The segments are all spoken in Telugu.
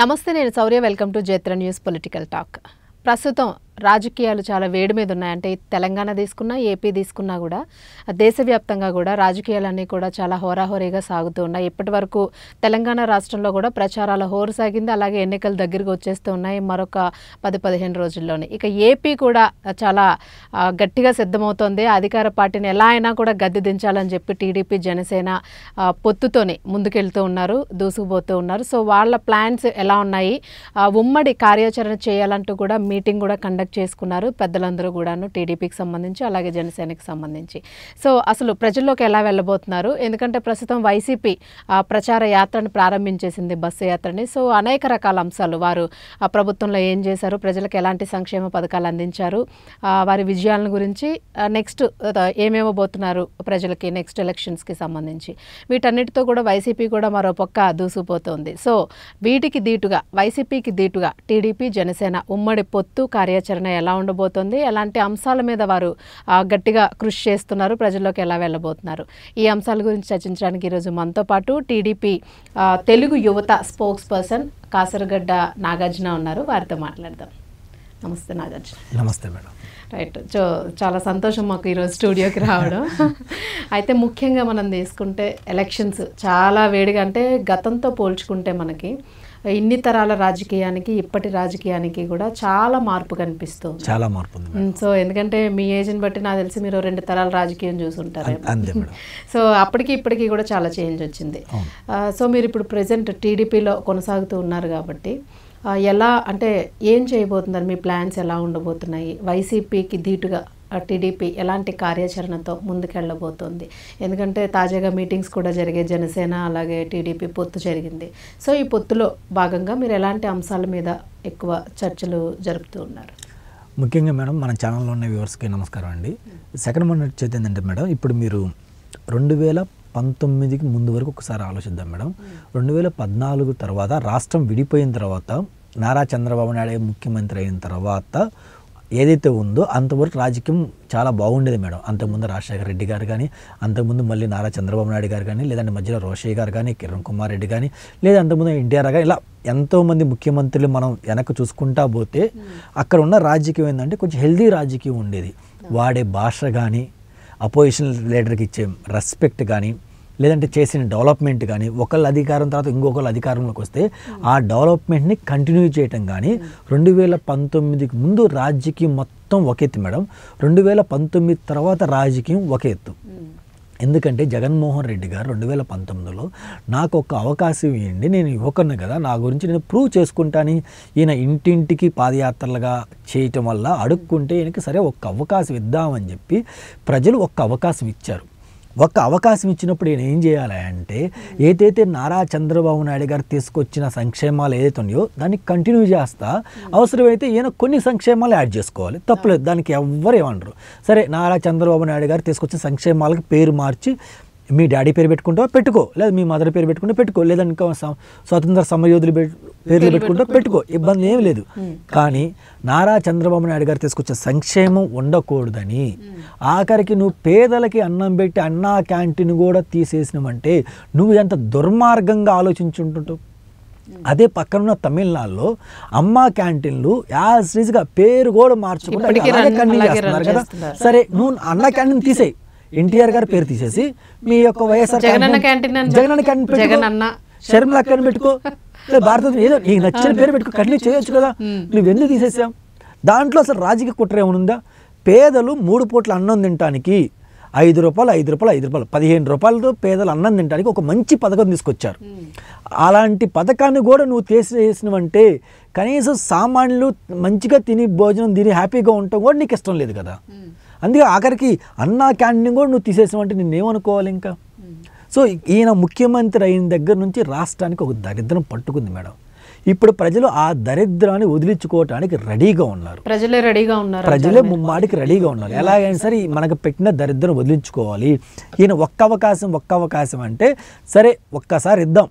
నమస్తే నేను Sourya welcome to Jaitra news political talk ప్రస్తుతం రాజకీయాలు చాలా వేడి మీద ఉన్నాయి అంటే తెలంగాణ తీసుకున్నా ఏపీ తీసుకున్నా కూడా దేశవ్యాప్తంగా కూడా రాజకీయాలన్నీ కూడా చాలా హోరాహోరీగా సాగుతూ ఉన్నాయి ఇప్పటి వరకు తెలంగాణ రాష్ట్రంలో కూడా ప్రచారాల హోరు సాగింది అలాగే ఎన్నికలు దగ్గరకు వచ్చేస్తూ ఉన్నాయి మరొక పది పదిహేను రోజుల్లోనే ఇక ఏపీ కూడా చాలా గట్టిగా సిద్ధమవుతోంది అధికార పార్టీని ఎలా అయినా కూడా గద్దె దించాలని చెప్పి టీడీపీ జనసేన పొత్తుతోనే ముందుకెళ్తూ ఉన్నారు దూసుకుపోతూ ఉన్నారు సో వాళ్ళ ప్లాన్స్ ఎలా ఉన్నాయి ఉమ్మడి కార్యాచరణ చేయాలంటూ కూడా మీటింగ్ కూడా కండక్ట్ కండక్ట్ చేసుకున్నారు పెద్దలందరూ కూడాను టీడీపీకి సంబంధించి అలాగే జనసేనకి సంబంధించి సో అసలు ప్రజల్లోకి ఎలా వెళ్ళబోతున్నారు ఎందుకంటే ప్రస్తుతం వైసీపీ ప్రచార యాత్రను ప్రారంభించేసింది బస్సు యాత్రని సో అనేక రకాల అంశాలు వారు ప్రభుత్వంలో ఏం చేశారు ప్రజలకు ఎలాంటి సంక్షేమ పథకాలు అందించారు వారి విజయాలను గురించి నెక్స్ట్ ఏమేమబోతున్నారు ప్రజలకి నెక్స్ట్ ఎలక్షన్స్కి సంబంధించి వీటన్నిటితో కూడా వైసీపీ కూడా మరో పక్క దూసుకుపోతుంది సో వీటికి దీటుగా వైసీపీకి దీటుగా టీడీపీ జనసేన ఉమ్మడి పొత్తు కార్యాచరణ ఆచరణ ఎలా ఉండబోతోంది ఎలాంటి అంశాల మీద వారు గట్టిగా కృషి చేస్తున్నారు ప్రజల్లోకి ఎలా వెళ్ళబోతున్నారు ఈ అంశాల గురించి చర్చించడానికి ఈరోజు మనతో పాటు టీడీపీ తెలుగు యువత స్పోక్స్ పర్సన్ కాసరగడ్డ నాగార్జున ఉన్నారు వారితో మాట్లాడదాం నమస్తే నాగార్జున నమస్తే మేడం రైట్ సో చాలా సంతోషం మాకు ఈరోజు స్టూడియోకి రావడం అయితే ముఖ్యంగా మనం తీసుకుంటే ఎలక్షన్స్ చాలా వేడిగా అంటే గతంతో పోల్చుకుంటే మనకి ఇన్ని తరాల రాజకీయానికి ఇప్పటి రాజకీయానికి కూడా చాలా మార్పు కనిపిస్తుంది చాలా మార్పు సో ఎందుకంటే మీ ఏజ్ని బట్టి నాకు తెలిసి మీరు రెండు తరాల రాజకీయం చూసుంటారు సో అప్పటికి ఇప్పటికి కూడా చాలా చేంజ్ వచ్చింది సో మీరు ఇప్పుడు ప్రజెంట్ టీడీపీలో కొనసాగుతూ ఉన్నారు కాబట్టి ఎలా అంటే ఏం చేయబోతున్నారు మీ ప్లాన్స్ ఎలా ఉండబోతున్నాయి వైసీపీకి ధీటుగా టీడీపీ ఎలాంటి కార్యాచరణతో ముందుకెళ్ళబోతోంది ఎందుకంటే తాజాగా మీటింగ్స్ కూడా జరిగే జనసేన అలాగే టీడీపీ పొత్తు జరిగింది సో ఈ పొత్తులో భాగంగా మీరు ఎలాంటి అంశాల మీద ఎక్కువ చర్చలు జరుపుతూ ఉన్నారు ముఖ్యంగా మేడం మన ఛానల్లో ఉన్న వ్యూవర్స్కి నమస్కారం అండి సెకండ్ మన వచ్చేది ఏంటంటే మేడం ఇప్పుడు మీరు రెండు వేల పంతొమ్మిదికి ముందు వరకు ఒకసారి ఆలోచిద్దాం మేడం రెండు వేల పద్నాలుగు తర్వాత రాష్ట్రం విడిపోయిన తర్వాత నారా చంద్రబాబు నాయుడు ముఖ్యమంత్రి అయిన తర్వాత ఏదైతే ఉందో అంతవరకు రాజకీయం చాలా బాగుండేది మేడం అంతకుముందు రాజశేఖర రెడ్డి గారు కానీ అంతకుముందు మళ్ళీ నారా చంద్రబాబు నాయుడు గారు కానీ లేదంటే మధ్యలో రోషయ్య గారు కానీ కిరణ్ కుమార్ రెడ్డి కానీ లేదా అంతకుముందు ఎన్టీఆర్ కానీ ఇలా ఎంతోమంది ముఖ్యమంత్రులు మనం వెనక్కి చూసుకుంటా పోతే అక్కడ ఉన్న రాజకీయం ఏంటంటే కొంచెం హెల్దీ రాజకీయం ఉండేది వాడే భాష కానీ అపోజిషన్ లీడర్కి ఇచ్చే రెస్పెక్ట్ కానీ లేదంటే చేసిన డెవలప్మెంట్ కానీ ఒకళ్ళ అధికారం తర్వాత ఇంకొకళ్ళ అధికారంలోకి వస్తే ఆ డెవలప్మెంట్ని కంటిన్యూ చేయటం కానీ రెండు వేల పంతొమ్మిదికి ముందు రాజకీయం మొత్తం ఒక ఎత్తు మేడం రెండు వేల పంతొమ్మిది తర్వాత రాజకీయం ఒక ఎత్తు ఎందుకంటే జగన్మోహన్ రెడ్డి గారు రెండు వేల పంతొమ్మిదిలో నాకు ఒక అవకాశం ఇవ్వండి నేను ఇవ్వకను కదా నా గురించి నేను ప్రూవ్ చేసుకుంటాను ఈయన ఇంటింటికి పాదయాత్రలుగా చేయటం వల్ల అడుక్కుంటే ఈయనకి సరే ఒక్క అవకాశం ఇద్దామని చెప్పి ప్రజలు ఒక్క అవకాశం ఇచ్చారు ఒక్క అవకాశం ఇచ్చినప్పుడు నేను ఏం చేయాలి అంటే ఏదైతే నారా చంద్రబాబు నాయుడు గారు తీసుకొచ్చిన సంక్షేమాలు ఏదైతే ఉన్నాయో దాన్ని కంటిన్యూ చేస్తా అవసరమైతే ఈయన కొన్ని సంక్షేమాలు యాడ్ చేసుకోవాలి తప్పలేదు దానికి ఎవ్వరు ఏమంటారు సరే నారా చంద్రబాబు నాయుడు గారు తీసుకొచ్చిన సంక్షేమాలకు పేరు మార్చి మీ డాడీ పేరు పెట్టుకుంటావా పెట్టుకో లేదా మీ మదర్ పేరు పెట్టుకుంటే పెట్టుకో లేదా ఇంకా స్వతంత్ర సమయోధులు పేర్లు పెట్టుకుంటే పెట్టుకో ఇబ్బంది ఏమి లేదు కానీ నారా చంద్రబాబు నాయుడు గారు తీసుకొచ్చే సంక్షేమం ఉండకూడదని ఆఖరికి నువ్వు పేదలకి అన్నం పెట్టి అన్నా క్యాంటీన్ కూడా తీసేసినామంటే నువ్వు ఎంత దుర్మార్గంగా ఆలోచించుంటుంటావు అదే పక్కనున్న తమిళనాడులో అమ్మ క్యాంటీన్లు యాజ్ రీజ్గా పేరు కూడా మార్చుకుంటే కదా సరే నువ్వు అన్న క్యాంటీన్ తీసేయి ఎన్టీఆర్ గారి పేరు తీసేసి మీ యొక్క వైఎస్ఆర్ జగనన్న క్యాంటీన్ జగనన్న షర్మిల అక్కని పెట్టుకో భారత ఏదో నీకు నచ్చిన పేరు పెట్టుకో కంటిన్యూ చేయొచ్చు కదా నువ్వెందుకు తీసేసాం దాంట్లో అసలు రాజకీయ కుట్ర ఏమనుందా పేదలు మూడు పూట్ల అన్నం తినటానికి ఐదు రూపాయలు ఐదు రూపాయలు ఐదు రూపాయలు పదిహేను రూపాయలతో పేదలు అన్నం తినడానికి ఒక మంచి పథకం తీసుకొచ్చారు అలాంటి పథకాన్ని కూడా నువ్వు తీసేసినవంటే కనీసం సామాన్యులు మంచిగా తిని భోజనం తిని హ్యాపీగా ఉండటం కూడా నీకు ఇష్టం లేదు కదా అందుకే ఆఖరికి అన్నా క్యాంటీన్ కూడా నువ్వు తీసేసావంటే నేనేమనుకోవాలి ఇంకా సో ఈయన ముఖ్యమంత్రి అయిన దగ్గర నుంచి రాష్ట్రానికి ఒక దరిద్రం పట్టుకుంది మేడం ఇప్పుడు ప్రజలు ఆ దరిద్రాన్ని వదిలించుకోవటానికి రెడీగా ఉన్నారు ప్రజలే రెడీగా ఉన్నారు ప్రజలే ముమ్మాడికి రెడీగా ఉన్నారు ఎలాగైనా సరే మనకు పెట్టిన దరిద్రం వదిలించుకోవాలి ఈయన ఒక్క అవకాశం ఒక్క అవకాశం అంటే సరే ఒక్కసారి ఇద్దాం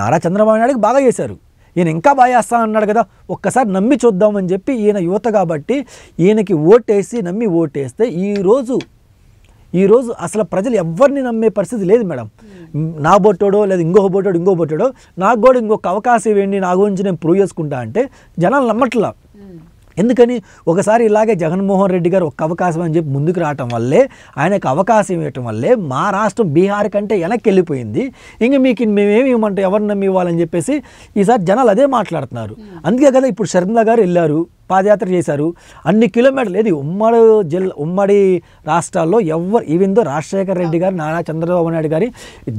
నారా చంద్రబాబు నాయుడుకి బాగా చేశారు ఈయన ఇంకా బాగేస్తా అన్నాడు కదా ఒక్కసారి నమ్మి చూద్దామని చెప్పి ఈయన యువత కాబట్టి ఈయనకి ఓటేసి నమ్మి ఓటేస్తే ఈరోజు ఈరోజు అసలు ప్రజలు ఎవరిని నమ్మే పరిస్థితి లేదు మేడం నా బొట్టోడో లేదా ఇంకో బొట్టోడు ఇంకో బొట్టోడో నాకు కూడా ఇంకొక అవకాశం ఏంటి నా గురించి నేను ప్రూవ్ చేసుకుంటా అంటే జనాలు నమ్మట్లా ఎందుకని ఒకసారి ఇలాగే జగన్మోహన్ రెడ్డి గారు ఒక అవకాశం అని చెప్పి ముందుకు రావటం వల్లే ఆయనకు అవకాశం ఇవ్వటం వల్లే మా రాష్ట్రం బీహార్ కంటే వెనక్కి వెళ్ళిపోయింది ఇంక మీకు మేమేమి ఇవ్వమంటే ఎవరు నమ్మి ఇవ్వాలని చెప్పేసి ఈసారి జనాలు అదే మాట్లాడుతున్నారు అందుకే కదా ఇప్పుడు శర్మ గారు వెళ్ళారు పాదయాత్ర చేశారు అన్ని కిలోమీటర్లు ఏది ఉమ్మడి జిల్లా ఉమ్మడి రాష్ట్రాల్లో ఎవరు ఈవిందో రాజశేఖర రెడ్డి గారు నారా చంద్రబాబు నాయుడు గారి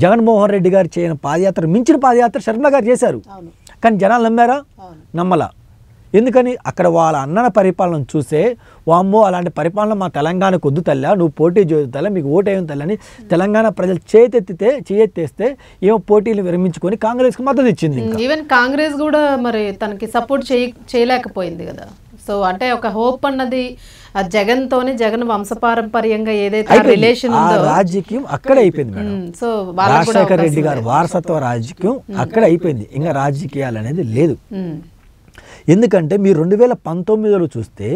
జగన్మోహన్ రెడ్డి గారు చేయని పాదయాత్ర మించిన పాదయాత్ర శర్మ గారు చేశారు కానీ జనాలు నమ్మారా నమ్మలా ఎందుకని అక్కడ వాళ్ళ అన్నన పరిపాలన చూసే వామ్మో అలాంటి పరిపాలన మా తెలంగాణకు వద్దు తల్ల నువ్వు పోటీ చేయదు తల్ల మీకు ఓటేయం తల్లని తెలంగాణ ప్రజలు చేతెత్తితే చేయెత్తేస్తే ఏమో పోటీలు విరమించుకొని కాంగ్రెస్కి మద్దతు ఇచ్చింది ఈవెన్ కాంగ్రెస్ కూడా మరి తనకి సపోర్ట్ చేయ చేయలేకపోయింది కదా సో అంటే ఒక హోప్ అన్నది జగన్తోనే జగన్ వంశపారంపర్యంగా ఏదైతే రిలేషన్ రాజకీయం అక్కడ అయిపోయింది సో hmm, రాజశేఖర రెడ్డి గారు వారసత్వ రాజకీయం hmm. అక్కడ అయిపోయింది ఇంకా రాజకీయాలు అనేది లేదు hmm. ఎందుకంటే మీరు రెండు వేల పంతొమ్మిదిలో చూస్తే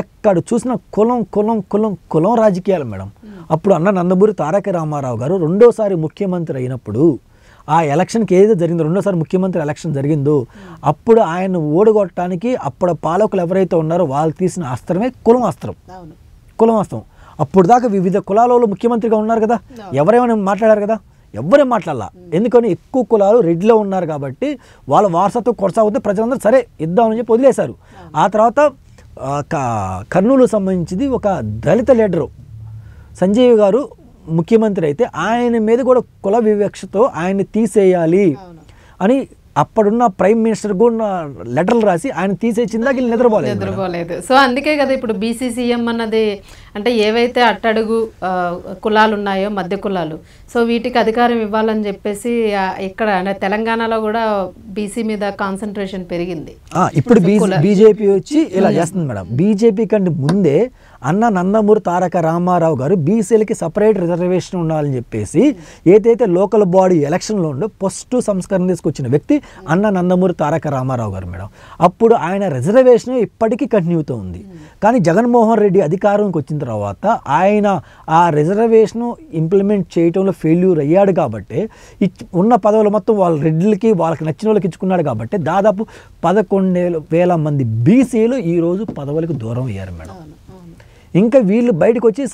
ఎక్కడ చూసిన కులం కులం కులం కులం రాజకీయాలు మేడం అప్పుడు అన్న నందమూరి తారక రామారావు గారు రెండోసారి ముఖ్యమంత్రి అయినప్పుడు ఆ ఎలక్షన్కి ఏదైతే జరిగిందో రెండోసారి ముఖ్యమంత్రి ఎలక్షన్ జరిగిందో అప్పుడు ఆయన ఓడగొట్టడానికి అప్పుడు పాలకులు ఎవరైతే ఉన్నారో వాళ్ళు తీసిన అస్త్రమే కులం అస్త్రం కులం అస్త్రం అప్పుడు దాకా వివిధ కులాలలో ముఖ్యమంత్రిగా ఉన్నారు కదా ఎవరేమైనా మాట్లాడారు కదా ఎవ్వరేం మాట్లాడాల ఎందుకని ఎక్కువ కులాలు రెడ్లో ఉన్నారు కాబట్టి వాళ్ళ వారసత్వం కొనసాగుతే ప్రజలందరూ సరే ఇద్దామని చెప్పి వదిలేశారు ఆ తర్వాత కర్నూలు సంబంధించింది ఒక దళిత లీడరు సంజీవ్ గారు ముఖ్యమంత్రి అయితే ఆయన మీద కూడా కుల వివక్షతో ఆయన్ని తీసేయాలి అని అప్పుడున్న ప్రైమ్ మినిస్టర్ కూడా లెటర్లు రాసి ఆయన తీసేసిందాక నిద్రపోలేదు నిద్రపోలేదు సో అందుకే కదా ఇప్పుడు బీసీసీఎం అన్నది అంటే ఏవైతే అట్టడుగు కులాలు ఉన్నాయో మధ్య కులాలు సో వీటికి అధికారం ఇవ్వాలని చెప్పేసి ఇక్కడ అంటే తెలంగాణలో కూడా బీసీ మీద కాన్సన్ట్రేషన్ పెరిగింది ఇప్పుడు బీజేపీ వచ్చి ఇలా చేస్తుంది మేడం బీజేపీ కంటే ముందే అన్న నందమూరి తారక రామారావు గారు బీసీలకి సపరేట్ రిజర్వేషన్ ఉండాలని చెప్పేసి ఏదైతే లోకల్ బాడీ ఎలక్షన్లో ఉండో ఫస్ట్ సంస్కరణ తీసుకొచ్చిన వ్యక్తి అన్న నందమూరి తారక రామారావు గారు మేడం అప్పుడు ఆయన రిజర్వేషన్ ఇప్పటికీ కంటిన్యూ అవుతూ ఉంది కానీ జగన్మోహన్ రెడ్డి అధికారంకి వచ్చిన తర్వాత ఆయన ఆ రిజర్వేషన్ ఇంప్లిమెంట్ చేయడంలో ఫెయిల్యూర్ అయ్యాడు కాబట్టి ఉన్న పదవులు మొత్తం వాళ్ళ రెడ్లకి వాళ్ళకి నచ్చిన వాళ్ళకి ఇచ్చుకున్నాడు కాబట్టి దాదాపు పదకొండు వేల మంది బీసీలు ఈరోజు పదవులకు దూరం అయ్యారు మేడం ఇంకా వీళ్ళు బయటకు వచ్చి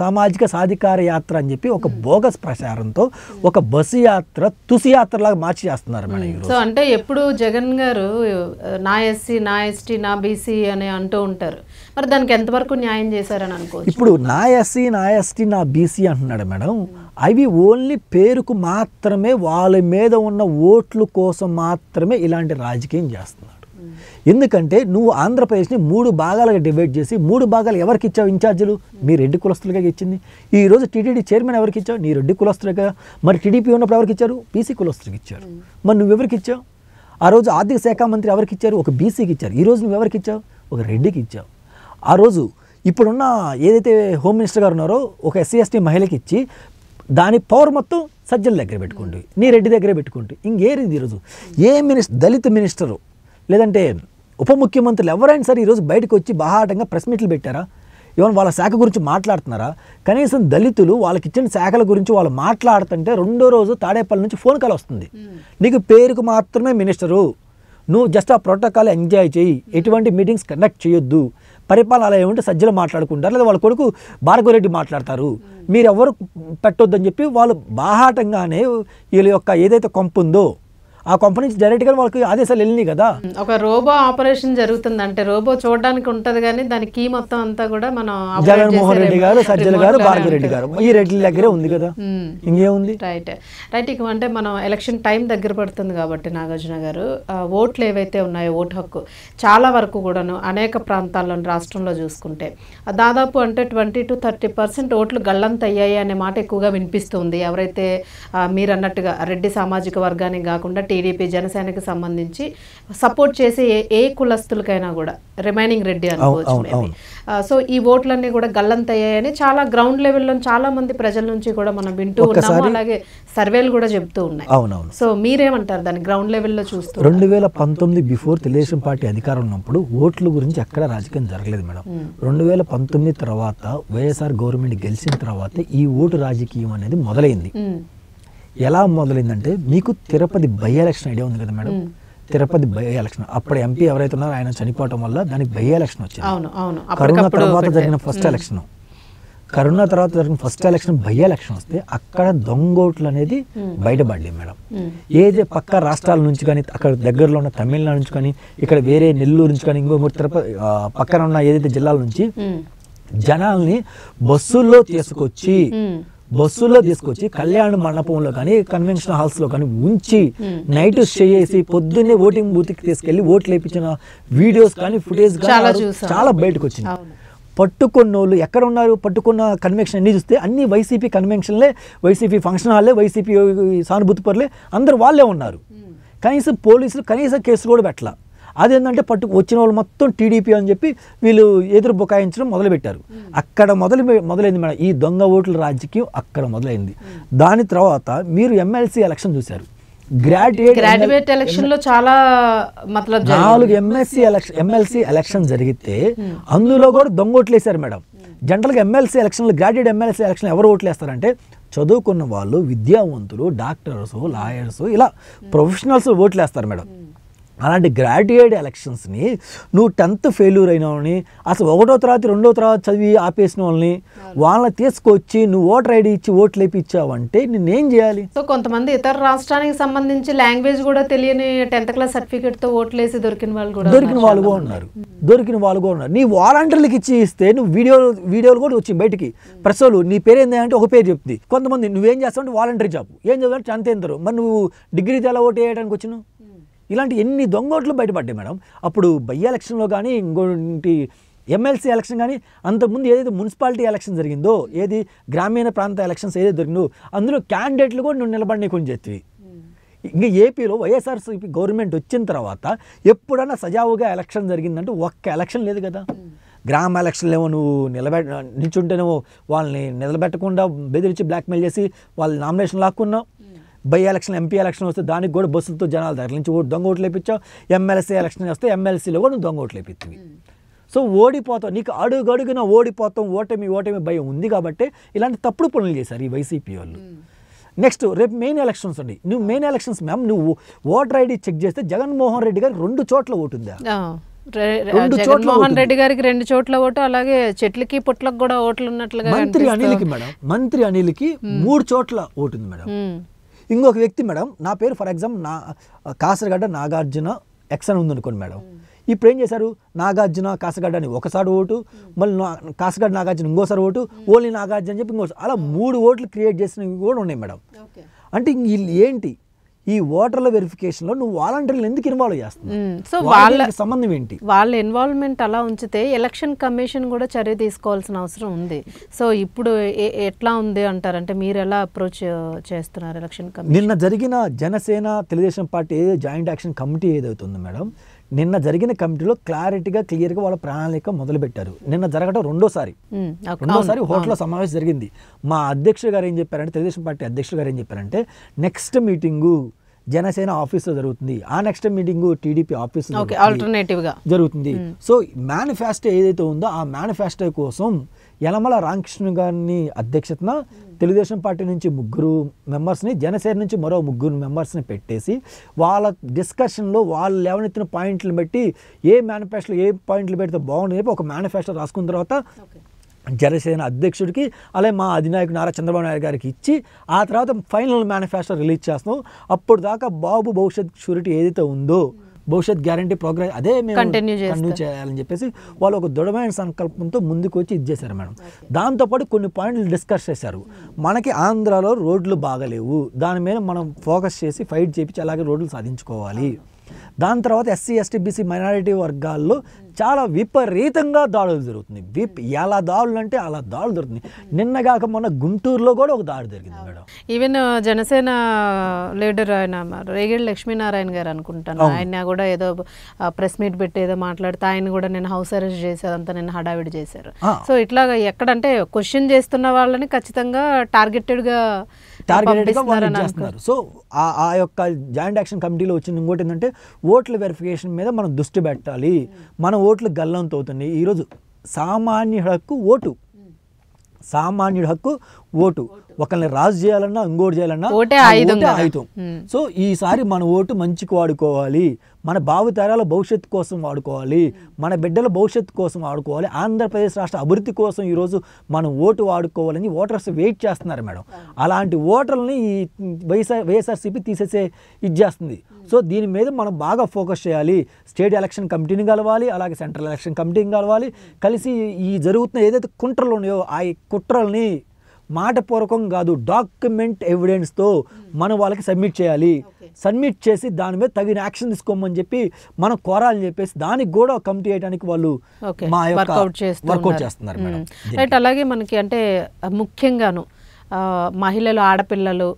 సామాజిక సాధికార యాత్ర అని చెప్పి ఒక బోగస్ ప్రచారంతో ఒక బస్సు యాత్ర తుసి లాగా మార్చి చేస్తున్నారు మేడం సో అంటే ఎప్పుడు జగన్ గారు నా ఎస్సీ నా ఎస్టీ నా బీసీ అని అంటూ ఉంటారు మరి దానికి ఎంతవరకు న్యాయం చేశారని అనుకో ఇప్పుడు నా ఎస్సీ నా ఎస్టీ నా బీసీ అంటున్నాడు మేడం అవి ఓన్లీ పేరుకు మాత్రమే వాళ్ళ మీద ఉన్న ఓట్ల కోసం మాత్రమే ఇలాంటి రాజకీయం చేస్తున్నారు ఎందుకంటే నువ్వు ఆంధ్రప్రదేశ్ని మూడు భాగాలుగా డివైడ్ చేసి మూడు భాగాలు ఎవరికి ఇచ్చావు ఇన్ఛార్జీలు మీ రెడ్డి కులస్తులుగా ఇచ్చింది ఈ రోజు టీటీడీ చైర్మన్ ఎవరికి ఇచ్చావు నీ రెడ్డి కులస్తులుగా మరి టీడీపీ ఉన్నప్పుడు ఎవరికి ఇచ్చారు బీసీ కులస్తులకు ఇచ్చారు మరి నువ్వు ఎవరికి ఇచ్చావు ఆ రోజు ఆర్థిక శాఖ మంత్రి ఎవరికి ఇచ్చారు ఒక బీసీకి ఇచ్చారు ఈ రోజు నువ్వు ఎవరికి ఇచ్చావు ఒక రెడ్డికి ఇచ్చావు ఆ రోజు ఇప్పుడున్న ఏదైతే హోమ్ మినిస్టర్ గారు ఉన్నారో ఒక ఎస్సీ ఎస్టీ మహిళకి ఇచ్చి దాని పవర్ మొత్తం సజ్జల దగ్గర పెట్టుకోండి నీ రెడ్డి దగ్గర పెట్టుకోండి ఇంకేరింది ఈరోజు ఏ మినిస్టర్ దళిత మినిస్టరు లేదంటే ఉప ముఖ్యమంత్రులు ఎవరైనా సరే ఈరోజు బయటకు వచ్చి బహాటంగా ప్రెస్ మీట్లు పెట్టారా ఏమైనా వాళ్ళ శాఖ గురించి మాట్లాడుతున్నారా కనీసం దళితులు వాళ్ళకి ఇచ్చిన శాఖల గురించి వాళ్ళు మాట్లాడుతుంటే రెండో రోజు తాడేపల్లి నుంచి ఫోన్ కాల్ వస్తుంది నీకు పేరుకు మాత్రమే మినిస్టరు నువ్వు జస్ట్ ఆ ప్రోటోకాల్ ఎంజాయ్ చేయి ఎటువంటి మీటింగ్స్ కండక్ట్ చేయొద్దు పరిపాలన అలా ఏమంటే సజ్జలు మాట్లాడుకుంటారు లేదా వాళ్ళ కొడుకు భార్గవరెడ్డి మాట్లాడతారు మీరెవరు పెట్టొద్దని చెప్పి వాళ్ళు బాహాటంగానే వీళ్ళ యొక్క ఏదైతే కొంపు ఉందో ఆ కంపెనీ డైరెక్ట్గా వాళ్ళకి ఆదేశాలు వెళ్ళినాయి కదా ఒక రోబో ఆపరేషన్ జరుగుతుంది అంటే రోబో చూడడానికి ఉంటది కానీ దాని కీ మొత్తం అంతా కూడా మనం జగన్మోహన్ రెడ్డి గారు సజ్జల గారు రెడ్డి గారు ఈ రెడ్డి దగ్గరే ఉంది కదా ఇంకేముంది రైట్ రైట్ ఇక అంటే మనం ఎలక్షన్ టైం దగ్గర పడుతుంది కాబట్టి నాగార్జున గారు ఓట్లు ఏవైతే ఉన్నాయో ఓటు హక్కు చాలా వరకు కూడాను అనేక ప్రాంతాల్లో రాష్ట్రంలో చూసుకుంటే దాదాపు అంటే ట్వంటీ టు థర్టీ పర్సెంట్ ఓట్లు గళ్ళంత అయ్యాయి అనే మాట ఎక్కువగా వినిపిస్తుంది ఎవరైతే మీరు అన్నట్టుగా రెడ్డి సామాజిక వర్గానికి కాకుండా టీడీపీ జనసేనకి సంబంధించి సపోర్ట్ చేసే ఏ కులస్తులకైనా కూడా రిమైనింగ్ రెడ్డి అనుకోవచ్చు సో ఈ ఓట్లన్నీ కూడా గల్లంతయ్యాయని చాలా గ్రౌండ్ లెవెల్లో చాలా మంది ప్రజల నుంచి కూడా మనం వింటూ ఉన్నాము అలాగే సర్వేలు కూడా చెప్తూ ఉన్నాయి అవునవును సో మీరేమంటారు దాన్ని గ్రౌండ్ లెవెల్లో చూస్తూ రెండు వేల పంతొమ్మిది బిఫోర్ తెలుగుదేశం పార్టీ అధికారం ఉన్నప్పుడు ఓట్ల గురించి ఎక్కడ రాజకీయం జరగలేదు మేడం రెండు వేల పంతొమ్మిది తర్వాత వైఎస్ఆర్ గవర్నమెంట్ గెలిచిన తర్వాత ఈ ఓటు రాజకీయం అనేది మొదలైంది ఎలా మొదలైందంటే మీకు తిరుపతి బై ఎలక్షన్ ఐడియా ఉంది కదా మేడం తిరుపతి బై ఎలక్షన్ అప్పుడు ఎంపీ ఎవరైతే ఉన్నారో ఆయన చనిపోవటం వల్ల దానికి బై ఎలక్షన్ వచ్చింది కరోనా తర్వాత జరిగిన ఫస్ట్ ఎలక్షన్ కరోనా తర్వాత జరిగిన ఫస్ట్ ఎలక్షన్ బై ఎలక్షన్ వస్తే అక్కడ దొంగోట్లు అనేది బయటపడలేదు మేడం ఏదే పక్క రాష్ట్రాల నుంచి కానీ అక్కడ దగ్గరలో ఉన్న తమిళనాడు నుంచి కానీ ఇక్కడ వేరే నెల్లూరు నుంచి కానీ ఇంకో తిరుపతి పక్కన ఉన్న ఏదైతే జిల్లాల నుంచి జనాల్ని బస్సుల్లో తీసుకొచ్చి బస్సుల్లో తీసుకొచ్చి కళ్యాణ మండపంలో కానీ కన్వెన్షన్ హాల్స్ లో కానీ ఉంచి నైట్ hmm. స్టే చేసి పొద్దున్నే ఓటింగ్ కి తీసుకెళ్లి ఓట్లు వేయించిన వీడియోస్ కానీ ఫుటేజ్ చాలా బయటకు వచ్చింది పట్టుకున్న వాళ్ళు ఎక్కడ ఉన్నారు పట్టుకున్న కన్వెన్షన్ అన్ని చూస్తే అన్ని వైసీపీ కన్వెన్షన్లే వైసీపీ ఫంక్షన్ హాల్లే వైసీపీ సానుభూతి పరులే అందరు వాళ్ళే ఉన్నారు hmm. కనీసం పోలీసులు కనీసం కేసులు కూడా పెట్టాల అదేంటంటే పట్టుకు వచ్చిన వాళ్ళు మొత్తం టీడీపీ అని చెప్పి వీళ్ళు ఎదురు బుకాయించడం మొదలుపెట్టారు అక్కడ మొదలు మొదలైంది మేడం ఈ దొంగ ఓట్ల రాజకీయం అక్కడ మొదలైంది దాని తర్వాత మీరు ఎమ్మెల్సీ ఎలక్షన్ చూశారు గ్రాడ్యుయేట్ ఎలక్షన్ లో చాలా నాలుగు ఎంఎస్సీ ఎలక్షన్ ఎమ్మెల్సీ ఎలక్షన్ జరిగితే అందులో కూడా దొంగ ఓట్లు వేశారు మేడం జనరల్గా ఎమ్మెల్సీ ఎలక్షన్లు గ్రాడ్యుయేట్ ఎమ్మెల్సీ ఎలక్షన్ ఎవరు ఓట్లు వేస్తారంటే చదువుకున్న వాళ్ళు విద్యావంతులు డాక్టర్స్ లాయర్స్ ఇలా ప్రొఫెషనల్స్ ఓట్లు వేస్తారు మేడం అలాంటి గ్రాడ్యుయేట్ ఎలక్షన్స్ని నువ్వు టెన్త్ ఫెయిల్యూర్ అయిన వాళ్ళని అసలు ఒకటో తర్వాత రెండో తర్వాత చదివి ఆపేసిన వాళ్ళని వాళ్ళని తీసుకొచ్చి నువ్వు ఓటర్ ఐడి ఇచ్చి ఓట్లు వేపించావంటే నేనేం చేయాలి సో కొంతమంది ఇతర రాష్ట్రానికి సంబంధించి లాంగ్వేజ్ కూడా తెలియని టెన్త్ క్లాస్ సర్టిఫికేట్తో ఓట్లు వేసి దొరికిన వాళ్ళు కూడా దొరికిన వాళ్ళు కూడా ఉన్నారు దొరికిన వాళ్ళు కూడా ఉన్నారు నీ వాలంటీర్లకు ఇచ్చి ఇస్తే నువ్వు వీడియోలు వీడియోలు కూడా వచ్చి బయటికి ప్రసలు నీ పేరు అంటే ఒక పేరు చెప్తుంది కొంతమంది నువ్వేం చేస్తావు అంటే వాలంటీర్ జాబ్ ఏం చదువు టెన్త్ ఎంతరు మరి నువ్వు డిగ్రీ ఎలా ఓటు వేయడానికి వచ్చినావు ఇలాంటి ఎన్ని దొంగోట్లు బయటపడ్డాయి మేడం అప్పుడు బై ఎలక్షన్లో కానీ ఇంకోటి ఎమ్మెల్సీ ఎలక్షన్ కానీ అంతకుముందు ఏదైతే మున్సిపాలిటీ ఎలక్షన్ జరిగిందో ఏది గ్రామీణ ప్రాంత ఎలక్షన్స్ ఏదైతే జరిగిందో అందులో క్యాండిడేట్లు కూడా నువ్వు నిలబడి కొన్ని చెప్పి ఇంకా ఏపీలో వైఎస్ఆర్సీపీ గవర్నమెంట్ వచ్చిన తర్వాత ఎప్పుడన్నా సజావుగా ఎలక్షన్ జరిగిందంటే ఒక్క ఎలక్షన్ లేదు కదా గ్రామ ఎలక్షన్లేమో నువ్వు నిలబె నిల్చుంటేనేమో వాళ్ళని నిలబెట్టకుండా బెదిరించి బ్లాక్మెయిల్ చేసి వాళ్ళ నామినేషన్ లాక్కున్నావు బై ఎలక్షన్ ఎంపీ ఎలక్షన్ వస్తే దానికి కూడా బస్సులతో జనాలు దగ్గర నుంచి దొంగ ఓట్లు లేపించావు ఎమ్మెల్సీ ఎలక్షన్ వస్తే ఎమ్మెల్సీలో కూడా నువ్వు దొంగ ఓట్లు లేపిత్తివి సో ఓడిపోతాం నీకు అడుగడుగున ఓడిపోతాం ఓటమి ఓటమి భయం ఉంది కాబట్టి ఇలాంటి తప్పుడు పనులు చేశారు ఈ వైసీపీ వాళ్ళు నెక్స్ట్ రేపు మెయిన్ ఎలక్షన్స్ అండి నువ్వు మెయిన్ ఎలక్షన్స్ మ్యామ్ నువ్వు ఓటర్ ఐడి చెక్ చేస్తే జగన్మోహన్ రెడ్డి గారికి రెండు చోట్ల ఓటుందా మోహన్ రెడ్డి గారికి రెండు చోట్ల ఓటు అలాగే చెట్లకి పుట్లకు కూడా ఓట్లు ఉన్నట్లుగా మంత్రి అనిల్కి మేడం మంత్రి అనిల్కి మూడు చోట్ల ఓటుంది మేడం ఇంకొక వ్యక్తి మేడం నా పేరు ఫర్ ఎగ్జాంపుల్ నా కాసరగడ్డ నాగార్జున ఎక్స్ అని ఉందనుకోండి మేడం ఇప్పుడు ఏం చేశారు నాగార్జున కాసగడ్డ అని ఒకసారి ఓటు మళ్ళీ కాసగడ్డ నాగార్జున ఇంకోసారి ఓటు ఓన్లీ నాగార్జున అని చెప్పి ఇంకోసారి అలా మూడు ఓట్లు క్రియేట్ చేసినవి కూడా ఉన్నాయి మేడం అంటే వీళ్ళు ఏంటి ఈ ఓటర్ల వెరిఫికేషన్ లో నువ్వు వాలంటీర్లు ఎందుకు ఇన్వాల్వ్ చేస్తున్నావు సో వాళ్ళ సంబంధం ఏంటి వాళ్ళ ఇన్వాల్వ్మెంట్ అలా ఉంచితే ఎలక్షన్ కమిషన్ కూడా చర్య తీసుకోవాల్సిన అవసరం ఉంది సో ఇప్పుడు ఎట్లా ఉంది అంటారంటే మీరు ఎలా అప్రోచ్ చేస్తున్నారు ఎలక్షన్ కమిషన్ నిన్న జరిగిన Janasena Telugu Desam party joint action committee ఏదైతుందో మేడం నిన్న జరిగిన కమిటీలో క్లారిటీగా క్లియర్గా వాళ్ళ ప్రణాళిక మొదలుపెట్టారు నిన్న జరగడం రెండోసారి రెండోసారి హోటల్లో సమావేశం జరిగింది మా అధ్యక్షుడు గారు ఏం చెప్పారంటే తెలుగుదేశం పార్టీ అధ్యక్షుడు గారు ఏం చెప్పారంటే నెక్స్ట్ మీటింగు జనసేన ఆఫీస్లో జరుగుతుంది ఆ నెక్స్ట్ మీటింగ్ టీడీపీ ఆఫీస్ జరుగుతుంది సో మేనిఫెస్టో ఏదైతే ఉందో ఆ మేనిఫెస్టో కోసం యలమల రామకృష్ణ గారిని అధ్యక్షతన తెలుగుదేశం పార్టీ నుంచి ముగ్గురు మెంబర్స్ని జనసేన నుంచి మరో ముగ్గురు మెంబర్స్ని పెట్టేసి వాళ్ళ డిస్కషన్లో వాళ్ళు లేవనెత్తిన పాయింట్లు పెట్టి ఏ మేనిఫెస్టో ఏ పాయింట్లు పెడితే బాగుండని చెప్పి ఒక మేనిఫెస్టో రాసుకున్న తర్వాత జనసేన అధ్యక్షుడికి అలాగే మా అధినాయకుడు నారా చంద్రబాబు నాయుడు గారికి ఇచ్చి ఆ తర్వాత ఫైనల్ మేనిఫెస్టో రిలీజ్ చేస్తాం అప్పుడు దాకా బాబు భవిష్యత్ షూరిటీ ఏదైతే ఉందో భవిష్యత్ గ్యారంటీ ప్రోగ్రామ్ అదే మేము కంటిన్యూ చేయాలని చెప్పేసి వాళ్ళు ఒక దృఢమైన సంకల్పంతో ముందుకు వచ్చి ఇది చేశారు మేడం దాంతోపాటు కొన్ని పాయింట్లు డిస్కస్ చేశారు మనకి ఆంధ్రాలో రోడ్లు బాగలేవు దాని మీద మనం ఫోకస్ చేసి ఫైట్ చేపించి అలాగే రోడ్లు సాధించుకోవాలి దాని తర్వాత ఎస్సీ ఎస్టీ బీసీ మైనారిటీ వర్గాల్లో చాలా విపరీతంగా దాడులు జరుగుతున్నాయి విప్ ఎలా దాడులు అంటే అలా దాడులు జరుగుతున్నాయి నిన్నగాక మొన్న గుంటూరులో కూడా ఒక దాడి జరిగింది madam even uh, Janasena leader ఆయన రేగిడి లక్ష్మీనారాయణ గారు అనుకుంటాను ఆయన కూడా ఏదో ప్రెస్ మీట్ పెట్టి ఏదో మాట్లాడితే ఆయన కూడా నేను హౌస్ అరెస్ట్ చేసేది అంతా నేను హడావిడి చేశారు సో ఇట్లాగా ఎక్కడంటే క్వశ్చన్ చేస్తున్న వాళ్ళని ఖచ్చితంగా టార్గెటెడ్గా టార్గెటెడ్గా వాళ్ళు చేస్తున్నారు సో ఆ యొక్క జాయింట్ యాక్షన్ కమిటీలో వచ్చింది ఇంకోటి ఏంటంటే ఓట్ల వెరిఫికేషన్ మీద మనం దృష్టి పెట్టాలి మన ఓట్లు గల్లంతవుతుంది ఈరోజు సామాన్యుడు హక్కు ఓటు సామాన్యుడి హక్కు ఓటు ఒకరిని రాజు చేయాలన్నా ఇంకోటి చేయాలన్నా ఓటే ఆయుధం సో ఈసారి మన ఓటు మంచికి వాడుకోవాలి మన భావితరాల భవిష్యత్తు కోసం వాడుకోవాలి మన బిడ్డల భవిష్యత్తు కోసం వాడుకోవాలి ఆంధ్రప్రదేశ్ రాష్ట్ర అభివృద్ధి కోసం ఈరోజు మనం ఓటు వాడుకోవాలని ఓటర్స్ వెయిట్ చేస్తున్నారు మేడం అలాంటి ఓటర్లని ఈ వైఎస్ఆర్ వైఎస్ఆర్సీపీ తీసేసే ఇది చేస్తుంది సో దీని మీద మనం బాగా ఫోకస్ చేయాలి స్టేట్ ఎలక్షన్ కమిటీని కలవాలి అలాగే సెంట్రల్ ఎలక్షన్ కమిటీని కలవాలి కలిసి ఈ జరుగుతున్న ఏదైతే కుట్రలు ఉన్నాయో ఆ కుట్రల్ని మాటపూర్వకం కాదు డాక్యుమెంట్ ఎవిడెన్స్తో hmm. మనం వాళ్ళకి సబ్మిట్ చేయాలి సబ్మిట్ చేసి దాని మీద తగిన యాక్షన్ తీసుకోమని చెప్పి మనం కోరాలని చెప్పేసి దానికి కూడా కమిటీ చేయడానికి వాళ్ళు వర్కౌట్ చేస్తున్నారు hmm. అలాగే మనకి అంటే ముఖ్యంగాను మహిళలు ఆడపిల్లలు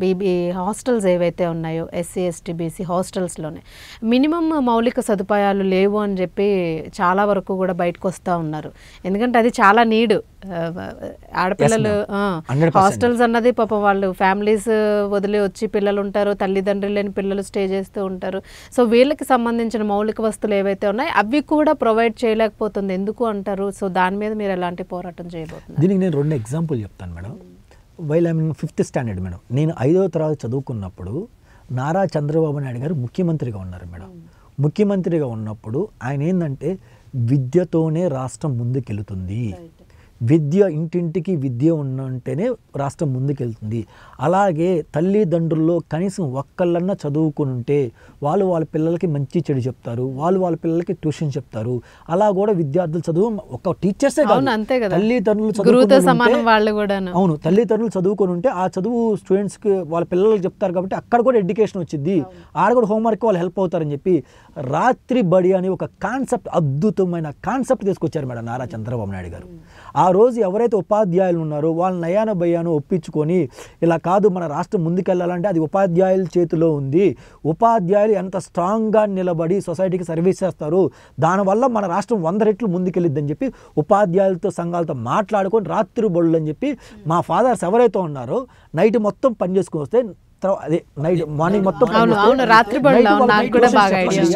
బీబీ హాస్టల్స్ ఏవైతే ఉన్నాయో ఎస్సీ ఎస్టీ బీసీ హాస్టల్స్లోనే మినిమం మౌలిక సదుపాయాలు లేవు అని చెప్పి చాలా వరకు కూడా బయటకు వస్తూ ఉన్నారు ఎందుకంటే అది చాలా నీడ్ ఆడపిల్లలు హాస్టల్స్ అన్నది పాప వాళ్ళు ఫ్యామిలీస్ వదిలి వచ్చి పిల్లలు ఉంటారు తల్లిదండ్రులు లేని పిల్లలు స్టే చేస్తూ ఉంటారు సో వీళ్ళకి సంబంధించిన మౌలిక వస్తువులు ఏవైతే ఉన్నాయో అవి కూడా ప్రొవైడ్ చేయలేకపోతుంది ఎందుకు అంటారు సో దాని మీద మీరు ఎలాంటి పోరాటం చేయబోతున్నారు దీనికి నేను రెండు ఎగ్జాంపుల్ చెప్తాను madam while I mean fifth standard madam నేను ఐదవ తరగతి చదువుకున్నప్పుడు నారా చంద్రబాబు నాయుడు గారు ముఖ్యమంత్రిగా ఉన్నారు మేడం hmm. ముఖ్యమంత్రిగా ఉన్నప్పుడు ఆయన ఏంటంటే విద్యతోనే రాష్ట్రం ముందుకెళ్తుంది విద్య ఇంటింటికి విద్య ఉన్నంటేనే రాష్ట్రం ముందుకెళ్తుంది అలాగే తల్లిదండ్రుల్లో కనీసం ఒక్కళ్ళన్నా చదువుకుని ఉంటే వాళ్ళు వాళ్ళ పిల్లలకి మంచి చెడు చెప్తారు వాళ్ళు వాళ్ళ పిల్లలకి ట్యూషన్ చెప్తారు అలా కూడా విద్యార్థులు చదువు ఒక టీచర్సే కాదు తల్లిదండ్రులు చదువుకుని అవును తల్లిదండ్రులు చదువుకొని ఉంటే ఆ చదువు స్టూడెంట్స్కి వాళ్ళ పిల్లలకు చెప్తారు కాబట్టి అక్కడ కూడా ఎడ్యుకేషన్ వచ్చింది ఆడ కూడా హోంవర్క్ వాళ్ళు హెల్ప్ అవుతారని చెప్పి రాత్రి బడి అని ఒక కాన్సెప్ట్ అద్భుతమైన కాన్సెప్ట్ తీసుకొచ్చారు మేడం నారా చంద్రబాబు నాయుడు గారు ఆ రోజు ఎవరైతే ఉపాధ్యాయులు ఉన్నారో వాళ్ళ నయాన భయాను ఒప్పించుకొని ఇలా కాదు మన రాష్ట్రం ముందుకెళ్ళాలంటే అది ఉపాధ్యాయుల చేతిలో ఉంది ఉపాధ్యాయులు ఎంత స్ట్రాంగ్గా నిలబడి సొసైటీకి సర్వీస్ చేస్తారు దానివల్ల మన రాష్ట్రం వంద రెట్లు ముందుకెళ్ళిద్దని చెప్పి ఉపాధ్యాయులతో సంఘాలతో మాట్లాడుకొని రాత్రి బొళ్ళు అని చెప్పి మా ఫాదర్స్ ఎవరైతే ఉన్నారో నైట్ మొత్తం పనిచేసుకుని వస్తే నైట్ మార్నింగ్ మొత్తం రాత్రి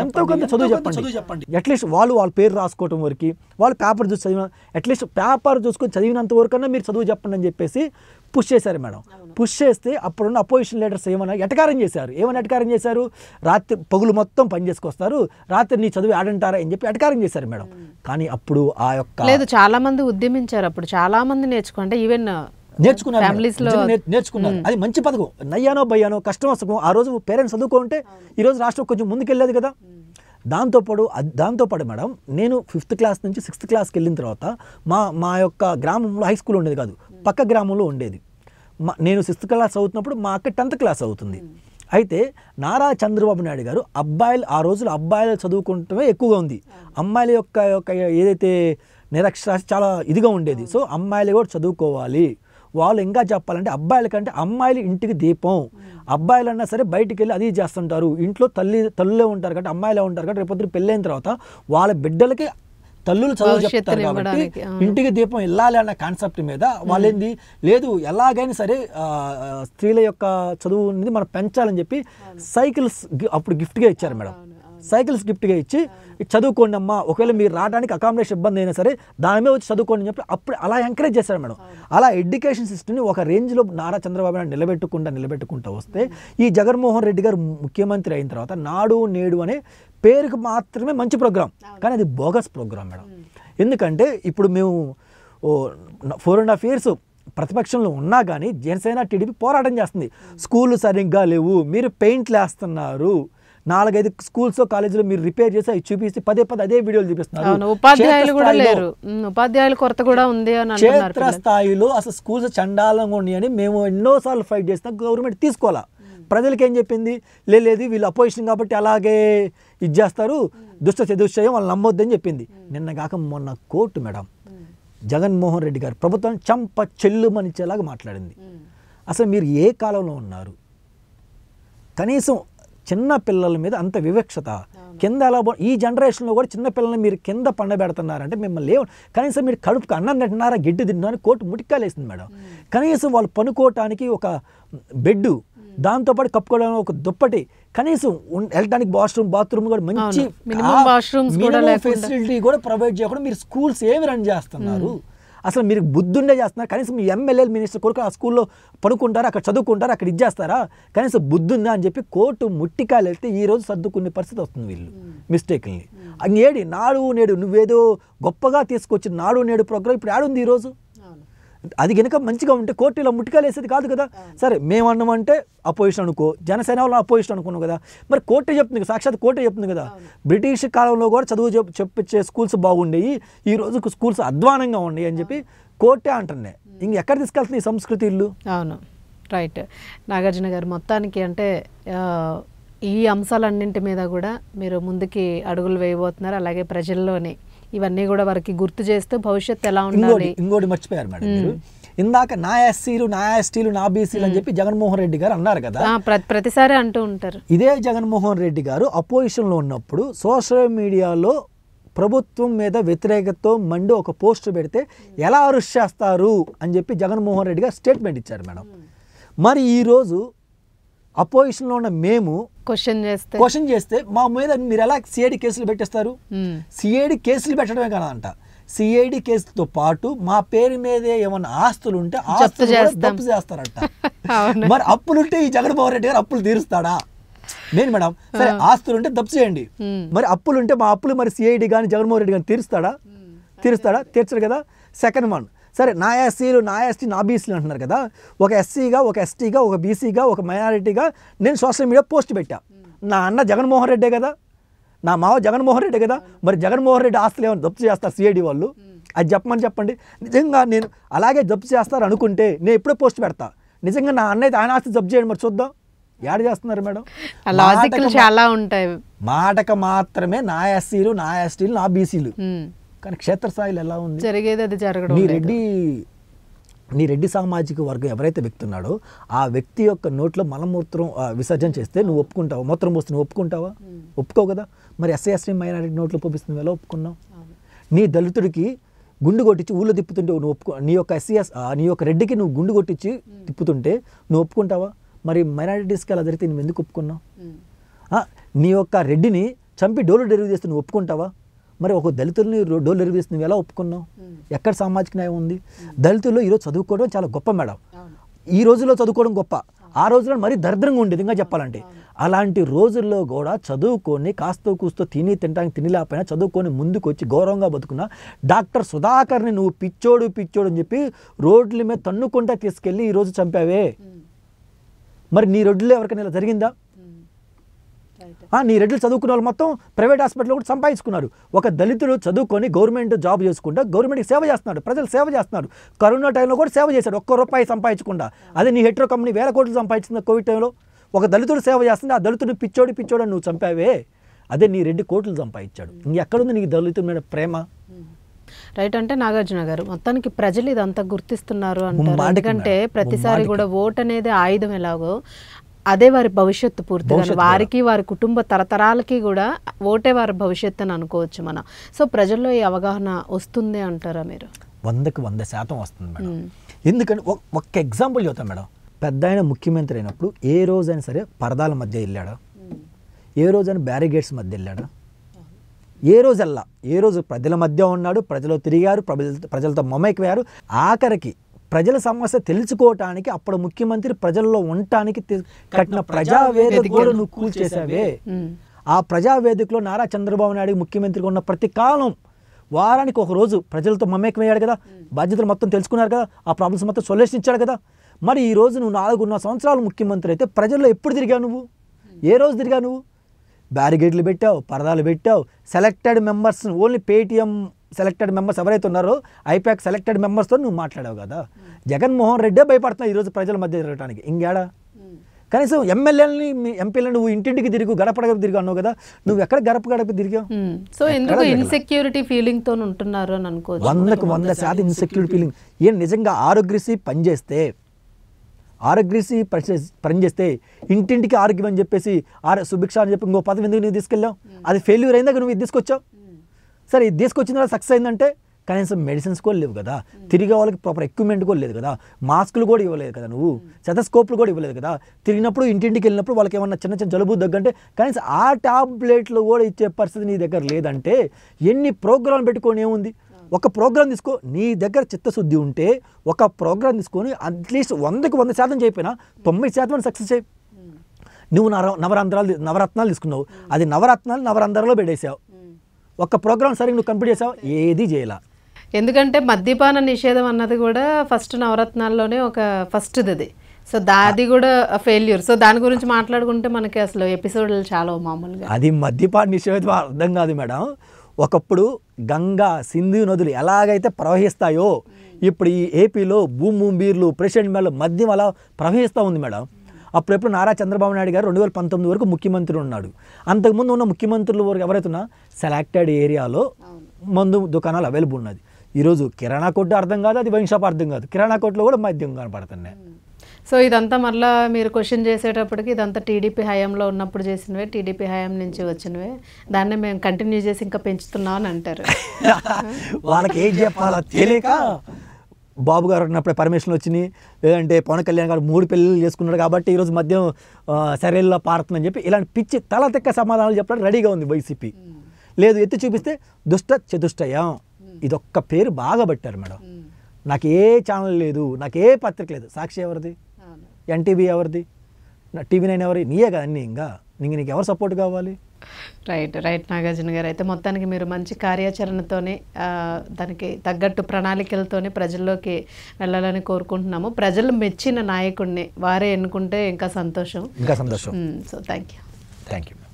ఎంతో కొంత చదువు చెప్పండి అట్లీస్ట్ వాళ్ళు వాళ్ళ పేరు రాసుకోవటం వరకు వాళ్ళు పేపర్ చూసి చదివిన అట్లీస్ట్ పేపర్ చూసుకొని చదివినంత వరకు మీరు చదువు చెప్పండి అని చెప్పేసి పుష్ చేశారు మేడం పుష్ చేస్తే అప్పుడున్న అపోజిషన్ లీడర్స్ ఏమైనా ఎటకారం చేశారు ఏమైనా ఎటకారం చేశారు రాత్రి పగులు మొత్తం పని చేసుకొస్తారు రాత్రి నీ చదువు ఆడంటారా అని చెప్పి ఎటకారం చేశారు మేడం కానీ అప్పుడు ఆ యొక్క లేదు చాలా మంది ఉద్యమించారు అప్పుడు చాలా మంది నేర్చుకుంటే ఈవెన్ నేర్చుకున్నారు నేర్చుకున్నారు అది మంచి పథకం నయ్యానో భయ్యానో కష్టం వస్తకం ఆ రోజు పేరెంట్స్ చదువుకుంటే ఈరోజు రాష్ట్రం కొంచెం ముందుకెళ్ళేది కదా దాంతోపాటు దాంతోపాటు మేడం నేను ఫిఫ్త్ క్లాస్ నుంచి సిక్స్త్ క్లాస్కి వెళ్ళిన తర్వాత మా మా యొక్క గ్రామంలో హై స్కూల్ ఉండేది కాదు పక్క గ్రామంలో ఉండేది మా నేను సిక్స్త్ క్లాస్ అవుతున్నప్పుడు మా అక్క టెన్త్ క్లాస్ అవుతుంది అయితే నారా చంద్రబాబు నాయుడు గారు అబ్బాయిలు ఆ రోజులు అబ్బాయిలు చదువుకుంటమే ఎక్కువగా ఉంది అమ్మాయిల యొక్క యొక్క ఏదైతే నిరక్షరాస్యత చాలా ఇదిగా ఉండేది సో అమ్మాయిలు కూడా చదువుకోవాలి వాళ్ళు ఇంకా చెప్పాలంటే అబ్బాయిల కంటే అమ్మాయిలు ఇంటికి దీపం అబ్బాయిలు అన్నా సరే బయటికి వెళ్ళి అది చేస్తుంటారు ఇంట్లో తల్లి తల్లులే ఉంటారు కాబట్టి అమ్మాయిలే ఉంటారు కాబట్టి రేపొద్దు పెళ్ళైన తర్వాత వాళ్ళ బిడ్డలకి తల్లులు చదువు చెప్తారు కాబట్టి ఇంటికి దీపం వెళ్ళాలి అన్న కాన్సెప్ట్ మీద వాళ్ళేంది లేదు ఎలాగైనా సరే స్త్రీల యొక్క చదువు అనేది మనం పెంచాలని చెప్పి సైకిల్స్ అప్పుడు గిఫ్ట్గా ఇచ్చారు మేడం సైకిల్స్ గిఫ్ట్గా ఇచ్చి చదువుకోండి అమ్మా ఒకవేళ మీరు రావడానికి అకామిడేషన్ ఇబ్బంది అయినా సరే దాని మీద వచ్చి చదువుకోండి అని చెప్పి అప్పుడు అలా ఎంకరేజ్ చేశారు మేడం అలా ఎడ్యుకేషన్ సిస్టమ్ని ఒక రేంజ్లో నారా చంద్రబాబు నాయుడు నిలబెట్టుకుంటా నిలబెట్టుకుంటూ వస్తే ఈ జగన్మోహన్ రెడ్డి గారు ముఖ్యమంత్రి అయిన తర్వాత నాడు నేడు అనే పేరుకు మాత్రమే మంచి ప్రోగ్రామ్ కానీ అది బోగస్ ప్రోగ్రామ్ మేడం ఎందుకంటే ఇప్పుడు మేము ఫోర్ అండ్ హాఫ్ ఇయర్స్ ప్రతిపక్షంలో ఉన్నా కానీ జనసేన టీడీపీ పోరాటం చేస్తుంది స్కూళ్ళు సరిగ్గా లేవు మీరు పెయింట్లు వేస్తున్నారు నాలుగైదు స్కూల్స్ కాలేజీలో మీరు రిపేర్ చేసి అవి చూపిస్తే పదే పదే అదే వీడియోలు చూపిస్తున్నారు ఉపాధ్యాయులు కూడా లేరు ఉపాధ్యాయుల కొరత కూడా ఉంది అని క్షేత్ర స్థాయిలో అసలు స్కూల్స్ చండాలంగా ఉన్నాయని మేము ఎన్నోసార్లు ఫైట్ చేసినా గవర్నమెంట్ తీసుకోవాలా ప్రజలకి ఏం చెప్పింది లేదు వీళ్ళు అపోజిషన్ కాబట్టి అలాగే ఇది చేస్తారు దుష్ట చదుశ్చయం వాళ్ళు నమ్మొద్దని చెప్పింది నిన్న కాక మొన్న కోర్టు మేడం జగన్మోహన్ రెడ్డి గారు ప్రభుత్వం చంప చెల్లుమనిచ్చేలాగా మాట్లాడింది అసలు మీరు ఏ కాలంలో ఉన్నారు కనీసం చిన్న పిల్లల మీద అంత వివక్షత కింద ఎలా ఈ జనరేషన్లో కూడా చిన్న పిల్లల్ని మీరు కింద పండబెడుతున్నారంటే మిమ్మల్ని లేవు కనీసం మీరు కడుపుకు అన్నం తింటున్నారా గిడ్డి అని కోర్టు ముటికాలేసింది మేడం కనీసం వాళ్ళు పనుకోవటానికి ఒక బెడ్ దాంతోపాటు కప్పుకోవడానికి ఒక దుప్పటి కనీసం వెళ్ళడానికి వాష్రూమ్ బాత్రూమ్ కూడా మంచి ఫెసిలిటీ కూడా ప్రొవైడ్ చేయకుండా మీరు స్కూల్స్ ఏమి రన్ చేస్తున్నారు అసలు మీరు బుద్ధుండే చేస్తున్నారు కనీసం మీ ఎమ్మెల్యేలు మినిస్టర్ కొరకు ఆ స్కూల్లో పడుకుంటారు అక్కడ చదువుకుంటారు అక్కడ ఇచ్చేస్తారా కనీసం బుద్ధుందా అని చెప్పి కోర్టు ముట్టికాయలు వెళ్తే ఈరోజు సర్దుకునే పరిస్థితి వస్తుంది వీళ్ళు hmm. మిస్టేక్ని AD hmm. నాడు నేడు నువ్వేదో గొప్పగా తీసుకొచ్చిన నాడు నేడు ప్రోగ్రాం ఇప్పుడు ఆడుంది ఈరోజు అది కనుక మంచిగా ఉంటే కోర్టు ఇలా ముట్టికాలేసేది కాదు కదా సరే మేము అన్నామంటే అపోజిషన్ అనుకో జనసేన వాళ్ళు అపోజిషన్ అనుకున్నాం కదా మరి కోర్టే చెప్తుంది సాక్షాత్ కోర్టే చెప్తుంది కదా బ్రిటిష్ కాలంలో కూడా చదువు చెప్ చెప్పించే స్కూల్స్ బాగుండేవి ఈ రోజు స్కూల్స్ అధ్వానంగా ఉన్నాయి అని చెప్పి కోర్టే అంటున్నాయి ఇంక ఎక్కడ తీసుకెళ్తుంది ఈ సంస్కృతి ఇల్లు అవును రైట్ నాగార్జున గారు మొత్తానికి అంటే ఈ అంశాలన్నింటి మీద కూడా మీరు ముందుకి అడుగులు వేయబోతున్నారు అలాగే ప్రజల్లోని ఇవన్నీ కూడా వారికి గుర్తు చేస్తూ భవిష్యత్తు ఎలా ఉండాలి ఇంకోటి మర్చిపోయారు మేడం ఇందాక నా ఎస్సీలు నా ఎస్టీలు నా బీసీలు అని చెప్పి జగన్మోహన్ రెడ్డి గారు అన్నారు కదా ప్రతిసారి అంటూ ఉంటారు ఇదే జగన్మోహన్ రెడ్డి గారు అపోజిషన్లో ఉన్నప్పుడు సోషల్ మీడియాలో ప్రభుత్వం మీద వ్యతిరేకతతో మండి ఒక పోస్ట్ పెడితే ఎలా అరెస్ట్ చేస్తారు అని చెప్పి జగన్మోహన్ రెడ్డి గారు స్టేట్మెంట్ ఇచ్చారు మేడం మరి ఈరోజు అపోజిషన్లో ఉన్న మేము క్వశ్చన్ చేస్తే క్వశ్చన్ చేస్తే మా మీద మీరు ఎలా సిఐడి కేసులు పెట్టేస్తారు సిఐడి hmm. కేసులు పెట్టడమే కాదంట సిఐడి కేసుతో పాటు మా పేరు మీదే ఏమైనా ఆస్తులు ఉంటే ఆస్తులు తప్పు చేస్తారంట మరి అప్పులుంటే ఈ జగన్మోహన్ రెడ్డి గారు అప్పులు తీరుస్తాడా నేను మేడం సరే ఆస్తులు ఉంటే తప్పు చేయండి hmm. మరి అప్పులు ఉంటే మా అప్పులు మరి సిఐడి కానీ జగన్మోహన్ రెడ్డి కానీ తీరుస్తాడా hmm. తీరుస్తాడా తీర్చడు కదా సెకండ్ వన్ సరే నా ఎస్సీలు నా ఎస్టీ నా బీసీలు అంటున్నారు కదా ఒక ఎస్సీగా ఒక ఎస్టీగా ఒక బీసీగా ఒక మైనారిటీగా నేను సోషల్ మీడియా పోస్ట్ పెట్టా నా అన్న జగన్మోహన్ రెడ్డే కదా నా మావ జగన్మోహన్ రెడ్డి కదా మరి జగన్మోహన్ రెడ్డి ఆస్తులు ఏమైనా జప్తు చేస్తారు సిఐడి వాళ్ళు అది చెప్పమని చెప్పండి నిజంగా నేను అలాగే జప్తు చేస్తారు అనుకుంటే నేను ఎప్పుడూ పోస్ట్ పెడతా నిజంగా నా అన్నయ్య ఆయన ఆస్తి జప్తు చేయండి మరి చూద్దాం యాడ్ చేస్తున్నారు మేడం చాలా ఉంటాయి మాటక మాత్రమే నా ఎస్సీలు నా ఎస్టీలు నా బీసీలు కానీ క్షేత్రస్థాయిలో ఎలా ఉంది జరిగేది అది జరగడం నీ రెడ్డి నీ రెడ్డి సామాజిక వర్గం ఎవరైతే వ్యక్తి ఉన్నాడో ఆ వ్యక్తి యొక్క నోట్లో మలమూత్రం విసర్జన చేస్తే నువ్వు ఒప్పుకుంటావు మూత్రం పోస్తే నువ్వు ఒప్పుకుంటావా ఒప్పుకోవు కదా మరి ఎస్సీ మైనారిటీ నోట్లో పంపిస్తుంది ఎలా ఒప్పుకున్నావు నీ దళితుడికి గుండు కొట్టించి ఊళ్ళో తిప్పుతుంటే నువ్వు ఒప్పుకో నీ యొక్క ఎస్సీఎస్ నీ యొక్క రెడ్డికి నువ్వు గుండు కొట్టించి తిప్పుతుంటే నువ్వు ఒప్పుకుంటావా మరి మైనారిటీస్కి అలా జరిగితే నువ్వు ఎందుకు ఒప్పుకున్నావు నీ యొక్క రెడ్డిని చంపి డోలు డెలివరీ చేస్తే నువ్వు ఒప్పుకుంటావా మరి ఒక దళితుల్ని డోలు ఎరివేసి ఎలా ఒప్పుకున్నావు ఎక్కడ సామాజిక న్యాయం ఉంది దళితుల్లో ఈరోజు చదువుకోవడం చాలా గొప్ప మేడం ఈ రోజుల్లో చదువుకోవడం గొప్ప ఆ రోజుల్లో మరీ దరిద్రంగా ఉండేది ఇంకా చెప్పాలంటే అలాంటి రోజుల్లో కూడా చదువుకొని కాస్తో కూస్తో తిని తినడానికి తినలేకపోయినా చదువుకొని ముందుకు వచ్చి గౌరవంగా బతుకున్న డాక్టర్ సుధాకర్ని నువ్వు పిచ్చోడు పిచ్చోడు అని చెప్పి రోడ్ల మీద తన్నుకుంటా తీసుకెళ్ళి ఈరోజు చంపావే మరి నీ రోడ్లు ఎవరికైనా ఇలా జరిగిందా నీ రెడ్లు చదువుకున్న వాళ్ళు మొత్తం ప్రైవేట్ హాస్పిటల్ కూడా సంపాదించుకున్నారు ఒక దళితుడు చదువుకొని గవర్నమెంట్ జాబ్ చేసుకుంటా గవర్నమెంట్కి సేవ చేస్తున్నాడు ప్రజలు సేవ చేస్తున్నారు కరోనా టైంలో కూడా సేవ చేశాడు ఒక్క రూపాయి సంపాదించకుండా అదే నీ హెట్రో కంపెనీ వేల కోట్లు సంపాదించింది కోవిడ్ టైంలో ఒక దళితుడు సేవ చేస్తుంది ఆ దళితుడు పిచ్చోడి పిచ్చోడు నువ్వు చంపావే అదే నీ రెండు కోట్లు సంపాదించాడు నీ ఎక్కడుంది నీకు దళితుల మీద ప్రేమ రైట్ అంటే నాగార్జున గారు మొత్తానికి ప్రజలు ఇదంతా గుర్తిస్తున్నారు అంటారు ఎందుకంటే ప్రతిసారి కూడా ఓటు అనేది ఆయుధం ఎలాగో అదే వారి భవిష్యత్తు పూర్తిగా వారికి వారి కుటుంబ తరతరాలకి కూడా ఓటే వారి భవిష్యత్తు అని అనుకోవచ్చు మనం సో ప్రజల్లో ఈ అవగాహన వస్తుంది అంటారా మీరు వందకు వంద శాతం వస్తుంది మేడం ఎందుకంటే ఒక్క ఎగ్జాంపుల్ చూద్దాం మేడం పెద్ద ఆయన ముఖ్యమంత్రి అయినప్పుడు ఏ రోజైనా సరే పరదాల మధ్య వెళ్ళాడు ఏ రోజైనా బ్యారిగేట్స్ మధ్య వెళ్ళాడు ఏ రోజల్లా ఏ రోజు ప్రజల మధ్య ఉన్నాడు ప్రజలు తిరిగారు ప్రజలతో వేయారు ఆఖరికి ప్రజల సమస్య తెలుసుకోవటానికి అప్పుడు ముఖ్యమంత్రి ప్రజల్లో ఉండటానికి కట్టిన ప్రజావేదికను నువ్వు చేసావే ఆ ప్రజావేదికలో నారా చంద్రబాబు నాయుడు ముఖ్యమంత్రిగా ఉన్న ప్రతి కాలం వారానికి ఒక రోజు ప్రజలతో మమేకమయ్యాడు కదా బాధ్యతలు మొత్తం తెలుసుకున్నారు కదా ఆ ప్రాబ్లమ్స్ మొత్తం సొల్యూషన్ ఇచ్చాడు కదా మరి ఈ రోజు నువ్వు నాలుగున్నర సంవత్సరాలు ముఖ్యమంత్రి అయితే ప్రజల్లో ఎప్పుడు తిరిగా నువ్వు ఏ రోజు తిరిగా నువ్వు బ్యారిగేట్లు పెట్టావు పరదాలు పెట్టావు selected members only Paytm selected members ఎవరైతే ఉన్నారో ఐపాక్ సెలెక్టెడ్ మెంబర్స్తో నువ్వు మాట్లాడావు కదా జగన్మోహన్ రెడ్డే భయపడుతున్నావు ఈరోజు ప్రజల మధ్య తిరగడానికి ఇంకేడా కనీసం ఎమ్మెల్యేలని మీ ఎంపీలను నువ్వు ఇంటింటికి తిరుగు గడప గడప తిరిగి అన్నావు కదా నువ్వు ఎక్కడ గడప గడప తిరిగావు సో ఎందుకు ఇన్సెక్యూరిటీ ఫీలింగ్ తో ఉంటున్నారు అని అనుకో వందకు వంద శాతం ఇన్సెక్యూరిటీ ఫీలింగ్ ఏం నిజంగా ఆరోగ్యశ్రీ పనిచేస్తే ఆరోగ్యశ్రీ పనిచేస్తే ఇంటింటికి ఆరోగ్యం అని చెప్పేసి ఆర సుభిక్ష అని చెప్పి ఇంకో పదవి ఎందుకు నువ్వు తీసుకెళ్ళావు అది ఫెయిల్యూర్ అయిందా నువ్వు ఇది తీసుకొచ్చావు సరే ఇది తీసుకొచ్చిన తర్వాత సక్సెస్ అయిందంటే కనీసం మెడిసిన్స్ కూడా లేవు కదా తిరిగే వాళ్ళకి ప్రాపర్ ఎక్విప్మెంట్ కూడా లేదు కదా మాస్కులు కూడా ఇవ్వలేదు కదా నువ్వు స్కోప్లు కూడా ఇవ్వలేదు కదా తిరిగినప్పుడు ఇంటింటికి వెళ్ళినప్పుడు వాళ్ళకి ఏమన్నా చిన్న చిన్న జలుబు దగ్గంటే కనీసం ఆ ట్యాబ్లెట్లు కూడా ఇచ్చే పరిస్థితి నీ దగ్గర లేదంటే ఎన్ని ప్రోగ్రాంలు పెట్టుకొని ఏముంది ఒక ప్రోగ్రామ్ తీసుకో నీ దగ్గర చిత్తశుద్ధి ఉంటే ఒక ప్రోగ్రామ్ తీసుకొని అట్లీస్ట్ వందకి వంద శాతం చేయకపోయినా తొంభై శాతం సక్సెస్ అయ్యి నువ్వు నర నవరంధ్రాలు నవరత్నాలు తీసుకున్నావు అది నవరత్నాలు నవరంధ్రాలు పెట్టేసావు ఒక ప్రోగ్రామ్ సరిగ్గా నువ్వు కంప్లీట్ చేసావు ఏది చేయలా ఎందుకంటే మద్యపాన నిషేధం అన్నది కూడా ఫస్ట్ నవరత్నాల్లోనే ఒక ఫస్ట్ది అది సో దాది కూడా ఫెయిల్యూర్ సో దాని గురించి మాట్లాడుకుంటే మనకి అసలు ఎపిసోడ్లు చాలా మామూలుగా అది మద్యపాన నిషేధం అర్థం కాదు మేడం ఒకప్పుడు గంగా సింధు నదులు ఎలాగైతే ప్రవహిస్తాయో ఇప్పుడు ఈ ఏపీలో భూముంబీర్లు ప్రెసిడెంట్ మేడం మద్యం అలా ప్రవహిస్తూ ఉంది మేడం అప్పుడెప్పుడు నారా చంద్రబాబు నాయుడు గారు రెండు వేల పంతొమ్మిది వరకు ముఖ్యమంత్రి ఉన్నాడు అంతకుముందు ఉన్న ముఖ్యమంత్రులు వరకు ఎవరైతే ఉన్నా సెలెక్టెడ్ ఏరియాలో మందు దుకాణాలు అవైలబుల్ ఉన్నది ఈరోజు కిరాణా కొట్టు అర్థం కాదు అది వైన్ షాప్ అర్థం కాదు కిరాణా కొట్లో కూడా మద్యం కనపడుతున్నాయి సో ఇదంతా మళ్ళీ మీరు క్వశ్చన్ చేసేటప్పటికి ఇదంతా టీడీపీ హయాంలో ఉన్నప్పుడు చేసినవే టీడీపీ హయాం నుంచి వచ్చినవే దాన్ని మేము కంటిన్యూ చేసి ఇంకా పెంచుతున్నాం అని అంటారు వాళ్ళకి ఏం చెప్పాలో తెలియక బాబు గారు ఉన్నప్పుడే పర్మిషన్ వచ్చినాయి లేదంటే పవన్ కళ్యాణ్ గారు మూడు పెళ్ళిళ్ళు చేసుకున్నాడు కాబట్టి ఈరోజు మద్యం సరేల్లో పారుతుందని చెప్పి ఇలాంటి పిచ్చి తల తెక్క సమాధానాలు చెప్పడం రెడీగా ఉంది వైసీపీ లేదు ఎత్తి చూపిస్తే దుష్ట చతుష్టయం ఇదొక్క పేరు బాగా పెట్టారు మేడం నాకు ఏ ఛానల్ లేదు నాకు ఏ పత్రిక లేదు సాక్షి ఎవరిది ఎన్టీబీ ఎవరిది టీవీ నైన్ ఎవరి నీయే కదా అన్నీ ఇంకా నీకు నీకు ఎవరు సపోర్ట్ కావాలి రైట్ రైట్ నాగార్జున గారు అయితే మొత్తానికి మీరు మంచి కార్యాచరణతోనే దానికి తగ్గట్టు ప్రణాళికలతోనే ప్రజల్లోకి వెళ్ళాలని కోరుకుంటున్నాము ప్రజలు మెచ్చిన నాయకుడిని వారే ఎన్నుకుంటే ఇంకా సంతోషం ఇంకా సంతోషం so thank you thank you